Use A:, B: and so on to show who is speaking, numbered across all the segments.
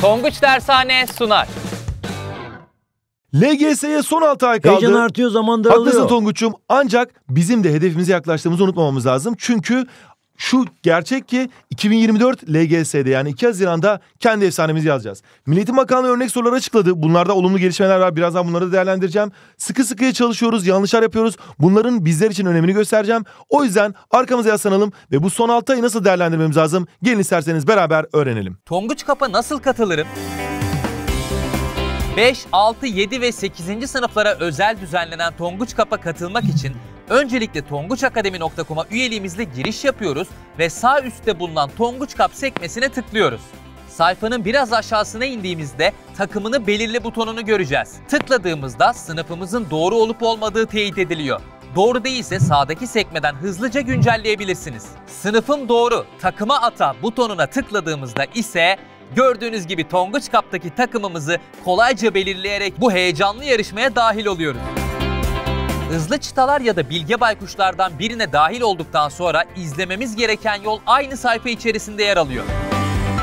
A: Tonguç Dershane sunar. LGS'ye son 6 ay kaldı. Heyecan artıyor zaman daralıyor. Haklısın Tonguç'um ancak bizim de hedefimize yaklaştığımızı unutmamamız lazım. Çünkü şu gerçek ki 2024 LGS'de yani 2 Haziran'da kendi efsanemizi yazacağız. Milliyetin Bakanlığı örnek soruları açıkladı. Bunlarda olumlu gelişmeler var. Birazdan bunları da değerlendireceğim. Sıkı sıkıya çalışıyoruz. Yanlışlar yapıyoruz. Bunların bizler için önemini göstereceğim. O yüzden arkamıza yaslanalım ve bu son 6 ayı nasıl değerlendirmemiz lazım? Gelin isterseniz beraber öğrenelim. Tonguç Kap'a nasıl katılırım? 5, 6, 7 ve 8. sınıflara özel düzenlenen Tonguç Kap'a katılmak için Öncelikle tonguçakademi.com'a üyeliğimizle giriş yapıyoruz ve sağ üstte bulunan Tonguç Cup sekmesine tıklıyoruz. Sayfanın biraz aşağısına indiğimizde takımını belirle butonunu göreceğiz. Tıkladığımızda sınıfımızın doğru olup olmadığı teyit ediliyor. Doğru değilse sağdaki sekmeden hızlıca güncelleyebilirsiniz. Sınıfım doğru, takıma ata butonuna tıkladığımızda ise gördüğünüz gibi Tonguç Cup'taki takımımızı kolayca belirleyerek bu heyecanlı yarışmaya dahil oluyoruz. Hızlı çıtalar ya da bilge baykuşlardan birine dahil olduktan sonra izlememiz gereken yol aynı sayfa içerisinde yer alıyor.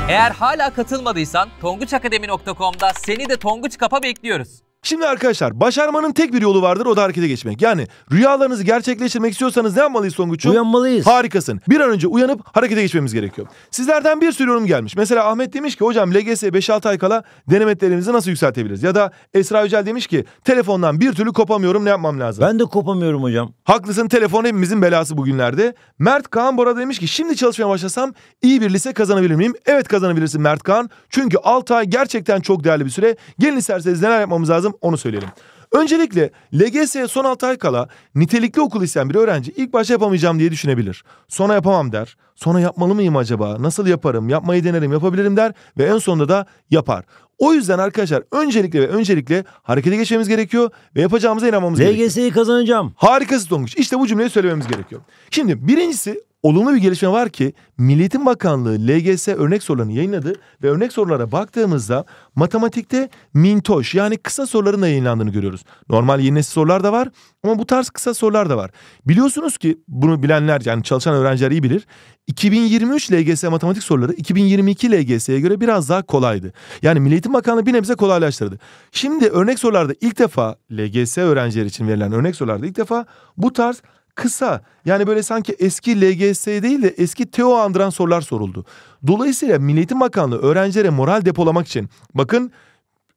A: Eğer hala katılmadıysan tongucakademi.com'da seni de Tonguç Kap'a bekliyoruz. Şimdi arkadaşlar başarmanın tek bir yolu vardır o da harekete geçmek. Yani rüyalarınızı gerçekleştirmek istiyorsanız ne yapmalıyız Songuç'um? Uyanmalıyız. Harikasın. Bir an önce uyanıp harekete geçmemiz gerekiyor. Sizlerden bir sürü yorum gelmiş. Mesela Ahmet demiş ki hocam LGS 5-6 ay kala denemetlerimizi nasıl yükseltebiliriz? Ya da Esra Yücel demiş ki telefondan bir türlü kopamıyorum ne yapmam lazım? Ben de kopamıyorum hocam. Haklısın telefon hepimizin belası bugünlerde. Mert Kaan Bora demiş ki şimdi çalışmaya başlasam iyi bir lise kazanabilir miyim? Evet kazanabilirsin Mert Kaan. Çünkü 6 ay gerçekten çok değerli bir süre. Gelin isterseniz neler yapmamız lazım? lazım onu söyleyelim. Öncelikle LGS'ye son 6 ay kala nitelikli okul isteyen bir öğrenci ilk başta yapamayacağım diye düşünebilir. Sonra yapamam der. Sonra yapmalı mıyım acaba? Nasıl yaparım? Yapmayı denerim, yapabilirim der ve en sonunda da yapar. O yüzden arkadaşlar öncelikle ve öncelikle harekete geçmemiz gerekiyor ve yapacağımıza inanmamız LGS'yi gerekiyor. LGS'yi kazanacağım. Harikası Tonguç. İşte bu cümleyi söylememiz gerekiyor. Şimdi birincisi olumlu bir gelişme var ki Milliyetin Bakanlığı LGS örnek sorularını yayınladı ve örnek sorulara baktığımızda matematikte mintoş yani kısa soruların da yayınlandığını görüyoruz. Normal yeni nesil sorular da var ama bu tarz kısa sorular da var. Biliyorsunuz ki bunu bilenler yani çalışan öğrenciler iyi bilir. 2023 LGS matematik soruları 2022 LGS'ye göre biraz daha kolaydı. Yani Milliyetin Bakanlığı bir nebze kolaylaştırdı. Şimdi örnek sorularda ilk defa LGS öğrencileri için verilen örnek sorularda ilk defa bu tarz kısa. Yani böyle sanki eski LGS değil de eski TEO andıran sorular soruldu. Dolayısıyla Milli Eğitim Bakanlığı öğrencilere moral depolamak için bakın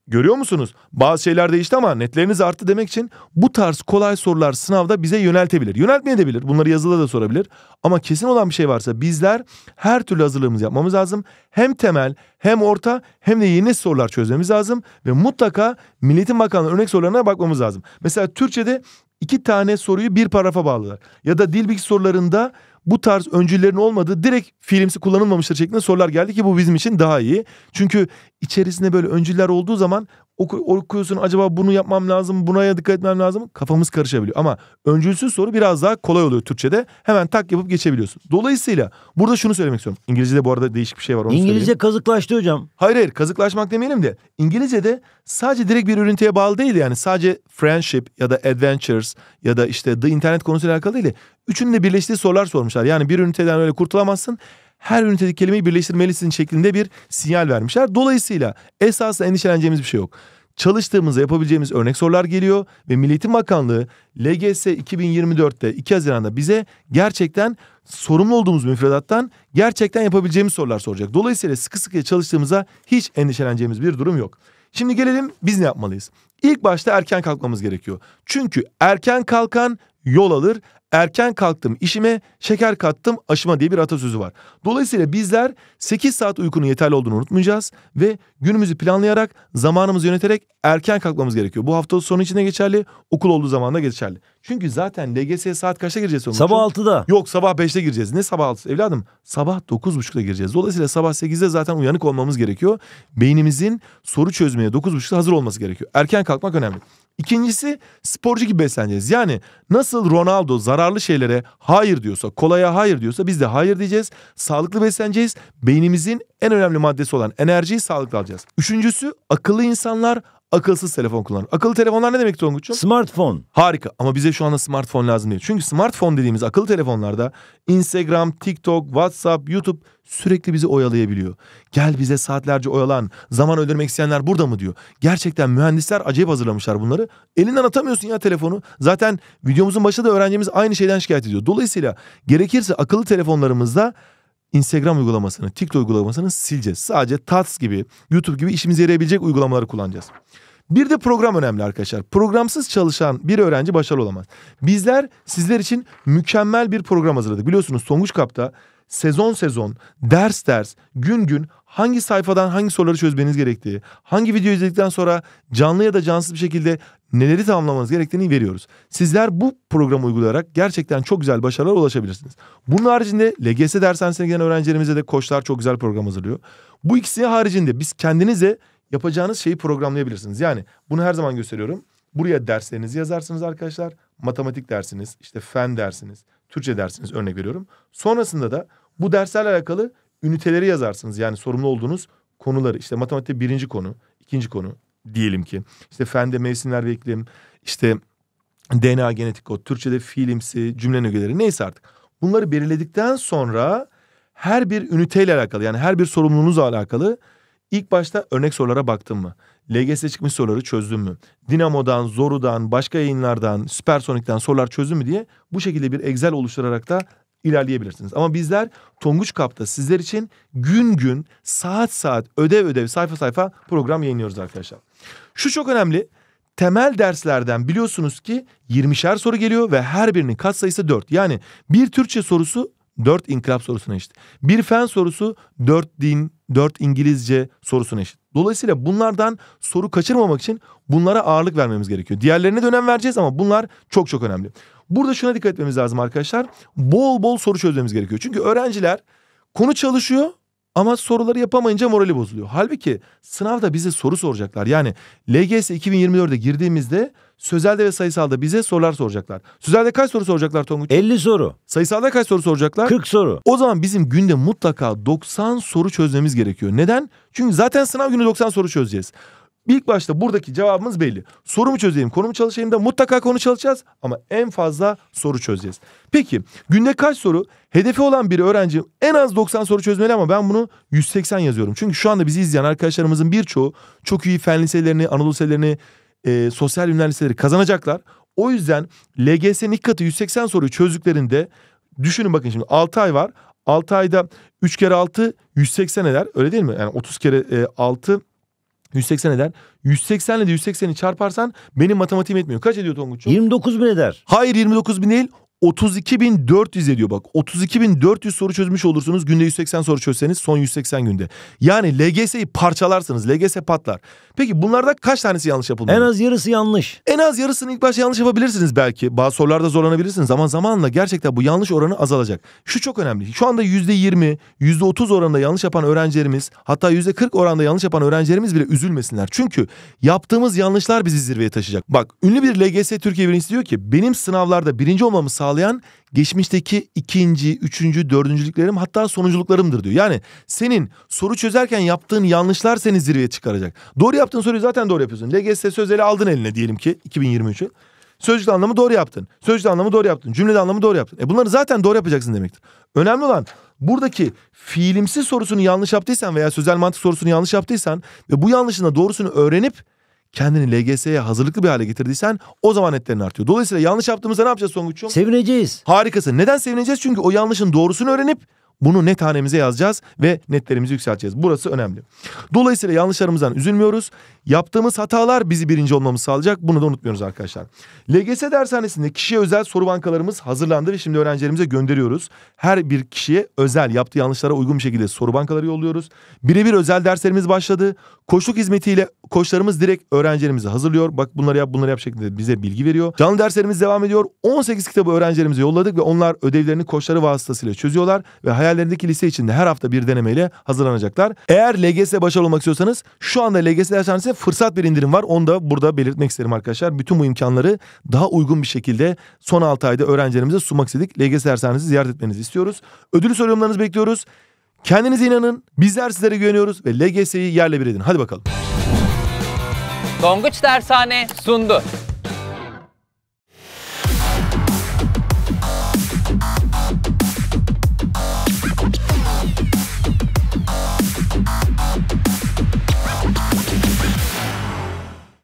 A: görüyor musunuz? Bazı şeyler değişti ama netleriniz arttı demek için bu tarz kolay sorular sınavda bize yöneltebilir. de bilir Bunları yazılı da sorabilir. Ama kesin olan bir şey varsa bizler her türlü hazırlığımızı yapmamız lazım. Hem temel hem orta hem de yeni sorular çözmemiz lazım. Ve mutlaka Milliyetin Bakanlığı örnek sorularına bakmamız lazım. Mesela Türkçe'de iki tane soruyu bir paragrafa bağlılar. Ya da dil bilgi sorularında bu tarz öncülerin olmadığı direkt fiilimsi kullanılmamıştır şeklinde sorular geldi ki bu bizim için daha iyi. Çünkü içerisinde böyle öncüler olduğu zaman oku, okuyorsun acaba bunu yapmam lazım buna ya dikkat etmem lazım kafamız karışabiliyor. Ama öncülsüz soru biraz daha kolay oluyor Türkçe'de hemen tak yapıp geçebiliyorsun. Dolayısıyla burada şunu söylemek istiyorum. İngilizce'de bu arada değişik bir şey var onu İngilizce söyleyeyim. kazıklaştı hocam. Hayır hayır kazıklaşmak demeyelim de İngilizce'de sadece direkt bir ürüntüye bağlı değil yani sadece friendship ya da adventures ya da işte the internet konusuyla alakalı değil de üçünün de birleştiği sorular sormuşlar. Yani bir üniteden öyle kurtulamazsın her ünitedeki kelimeyi birleştirmelisin şeklinde bir sinyal vermişler. Dolayısıyla esasında endişeleneceğimiz bir şey yok. Çalıştığımızda yapabileceğimiz örnek sorular geliyor ve Milli Eğitim Bakanlığı LGS 2024'te 2 Haziran'da bize gerçekten sorumlu olduğumuz müfredattan gerçekten yapabileceğimiz sorular soracak. Dolayısıyla sıkı sıkıya çalıştığımızda hiç endişeleneceğimiz bir durum yok. Şimdi gelelim biz ne yapmalıyız? İlk başta erken kalkmamız gerekiyor. Çünkü erken kalkan yol alır erken kalktım işime, şeker kattım aşıma diye bir atasözü var. Dolayısıyla bizler 8 saat uykunun yeterli olduğunu unutmayacağız ve günümüzü planlayarak, zamanımızı yöneterek erken kalkmamız gerekiyor. Bu hafta sonu için de geçerli, okul olduğu zaman da geçerli. Çünkü zaten LGS saat kaçta gireceğiz sonuçta? Sabah 6'da. Yok sabah 5'te gireceğiz. Ne sabah 6'sı evladım? Sabah 9.30'da gireceğiz. Dolayısıyla sabah 8'de zaten uyanık olmamız gerekiyor. Beynimizin soru çözmeye 9.30'da hazır olması gerekiyor. Erken kalkmak önemli. İkincisi sporcu gibi besleneceğiz. Yani nasıl Ronaldo zarar zararlı şeylere hayır diyorsa, kolaya hayır diyorsa biz de hayır diyeceğiz. Sağlıklı besleneceğiz. Beynimizin en önemli maddesi olan enerjiyi sağlıklı alacağız. Üçüncüsü akıllı insanlar akılsız telefon kullanır. Akıllı telefonlar ne demek Tonguç'um? Smartphone. Harika ama bize şu anda smartphone lazım değil. Çünkü smartphone dediğimiz akıllı telefonlarda Instagram, TikTok, WhatsApp, YouTube sürekli bizi oyalayabiliyor. Gel bize saatlerce oyalan, zaman öldürmek isteyenler burada mı diyor. Gerçekten mühendisler acayip hazırlamışlar bunları. Elinden atamıyorsun ya telefonu. Zaten videomuzun başında da öğrencimiz aynı şeyden şikayet ediyor. Dolayısıyla gerekirse akıllı telefonlarımızda Instagram uygulamasını, TikTok uygulamasını sileceğiz. Sadece Tats gibi, YouTube gibi işimize yarayabilecek uygulamaları kullanacağız. Bir de program önemli arkadaşlar. Programsız çalışan bir öğrenci başarılı olamaz. Bizler sizler için mükemmel bir program hazırladık. Biliyorsunuz Songuç Kap'ta sezon sezon, ders ders, gün gün hangi sayfadan hangi soruları çözmeniz gerektiği, hangi video izledikten sonra canlı ya da cansız bir şekilde neleri tamamlamanız gerektiğini veriyoruz. Sizler bu programı uygulayarak gerçekten çok güzel başarılar ulaşabilirsiniz. Bunun haricinde LGS dershanesine gelen öğrencilerimize de koçlar çok güzel program hazırlıyor. Bu ikisi haricinde biz kendinize yapacağınız şeyi programlayabilirsiniz. Yani bunu her zaman gösteriyorum. Buraya derslerinizi yazarsınız arkadaşlar. Matematik dersiniz, işte fen dersiniz, Türkçe dersiniz örnek veriyorum. Sonrasında da bu derslerle alakalı üniteleri yazarsınız. Yani sorumlu olduğunuz konuları. İşte matematikte birinci konu, ikinci konu diyelim ki. İşte fende mevsimler ve iklim, işte DNA genetik kod, Türkçe'de fiilimsi, cümle nögeleri neyse artık. Bunları belirledikten sonra her bir üniteyle alakalı yani her bir sorumluluğunuzla alakalı ilk başta örnek sorulara baktım mı? LGS'e çıkmış soruları çözdüm mü? Dinamo'dan, Zoru'dan, başka yayınlardan, Süpersonik'ten sorular çözdüm mü diye bu şekilde bir Excel oluşturarak da ilerleyebilirsiniz. Ama bizler Tonguç Kap'ta sizler için gün gün saat saat ödev ödev sayfa sayfa program yayınlıyoruz arkadaşlar. Şu çok önemli. Temel derslerden biliyorsunuz ki 20'şer soru geliyor ve her birinin kat sayısı 4. Yani bir Türkçe sorusu 4 inkılap sorusuna eşit. Bir fen sorusu 4 din, 4 İngilizce sorusuna eşit. Dolayısıyla bunlardan soru kaçırmamak için bunlara ağırlık vermemiz gerekiyor. Diğerlerine dönem vereceğiz ama bunlar çok çok önemli. Burada şuna dikkat etmemiz lazım arkadaşlar. Bol bol soru çözmemiz gerekiyor. Çünkü öğrenciler konu çalışıyor ama soruları yapamayınca morali bozuluyor. Halbuki sınavda bize soru soracaklar. Yani LGS 2024'de girdiğimizde sözelde ve sayısalda bize sorular soracaklar. Sözelde kaç soru soracaklar Tonguç? 50 soru. Sayısalda kaç soru soracaklar? 40 soru. O zaman bizim günde mutlaka 90 soru çözmemiz gerekiyor. Neden? Çünkü zaten sınav günü 90 soru çözeceğiz. İlk başta buradaki cevabımız belli. Sorumu çözeyim, konumu çalışayım da mutlaka konu çalışacağız ama en fazla soru çözeceğiz. Peki günde kaç soru? Hedefi olan bir öğrenci en az 90 soru çözmeli ama ben bunu 180 yazıyorum. Çünkü şu anda bizi izleyen arkadaşlarımızın birçoğu çok iyi fen liselerini, Anadolu liselerini, e, sosyal bilimler liseleri kazanacaklar. O yüzden LGS'nin ilk katı 180 soruyu çözdüklerinde düşünün bakın şimdi 6 ay var. 6 ayda 3 kere 6 180 eder öyle değil mi? Yani 30 kere e, 6 180 eder. 180 ile de 180'i çarparsan benim matematiğim etmiyor. Kaç ediyor Tonguç'um? 29 bin eder. Hayır 29 bin değil 32.400 ediyor bak. 32.400 soru çözmüş olursunuz. Günde 180 soru çözseniz son 180 günde. Yani LGS'yi parçalarsınız. LGS patlar. Peki bunlarda kaç tanesi yanlış yapılmış? En az yarısı yanlış. En az yarısını ilk başta yanlış yapabilirsiniz belki. Bazı sorularda zorlanabilirsiniz ama zamanla gerçekten bu yanlış oranı azalacak. Şu çok önemli. Şu anda %20, %30 oranında yanlış yapan öğrencilerimiz hatta %40 oranda yanlış yapan öğrencilerimiz bile üzülmesinler. Çünkü yaptığımız yanlışlar bizi zirveye taşıyacak. Bak ünlü bir LGS Türkiye birincisi diyor ki benim sınavlarda birinci olmamı sağ sağlayan geçmişteki ikinci, üçüncü, dördüncülüklerim hatta sonunculuklarımdır diyor. Yani senin soru çözerken yaptığın yanlışlar seni zirveye çıkaracak. Doğru yaptığın soruyu zaten doğru yapıyorsun. LGS sözleri aldın eline diyelim ki 2023'ü. Sözcükte anlamı doğru yaptın. Sözcükte anlamı doğru yaptın. Cümlede anlamı doğru yaptın. E bunları zaten doğru yapacaksın demektir. Önemli olan buradaki fiilimsi sorusunu yanlış yaptıysan veya sözel mantık sorusunu yanlış yaptıysan ve bu yanlışında doğrusunu öğrenip kendini LGS'ye hazırlıklı bir hale getirdiysen o zaman etlerin artıyor. Dolayısıyla yanlış yaptığımızda ne yapacağız Songuç'um? Sevineceğiz. Harikasın. Neden sevineceğiz? Çünkü o yanlışın doğrusunu öğrenip bunu net hanemize yazacağız ve netlerimizi yükselteceğiz. Burası önemli. Dolayısıyla yanlışlarımızdan üzülmüyoruz. Yaptığımız hatalar bizi birinci olmamızı sağlayacak. Bunu da unutmuyoruz arkadaşlar. LGS dershanesinde kişiye özel soru bankalarımız hazırlandı ve şimdi öğrencilerimize gönderiyoruz. Her bir kişiye özel yaptığı yanlışlara uygun bir şekilde soru bankaları yolluyoruz. Birebir özel derslerimiz başladı. Koçluk hizmetiyle koçlarımız direkt öğrencilerimizi hazırlıyor. Bak bunları yap bunları yap şeklinde bize bilgi veriyor. Canlı derslerimiz devam ediyor. 18 kitabı öğrencilerimize yolladık ve onlar ödevlerini koçları vasıtasıyla çözüyorlar ve hayal hayallerindeki lise içinde her hafta bir denemeyle hazırlanacaklar. Eğer LGS başarılı olmak istiyorsanız şu anda LGS dershanesinde fırsat bir indirim var. Onu da burada belirtmek isterim arkadaşlar. Bütün bu imkanları daha uygun bir şekilde son 6 ayda öğrencilerimize sunmak istedik. LGS dershanesi ziyaret etmenizi istiyoruz. Ödülü soruyorlarınızı bekliyoruz. Kendinize inanın. Bizler sizlere güveniyoruz ve LGS'yi yerle bir edin. Hadi bakalım. Donguç Dershane sundu.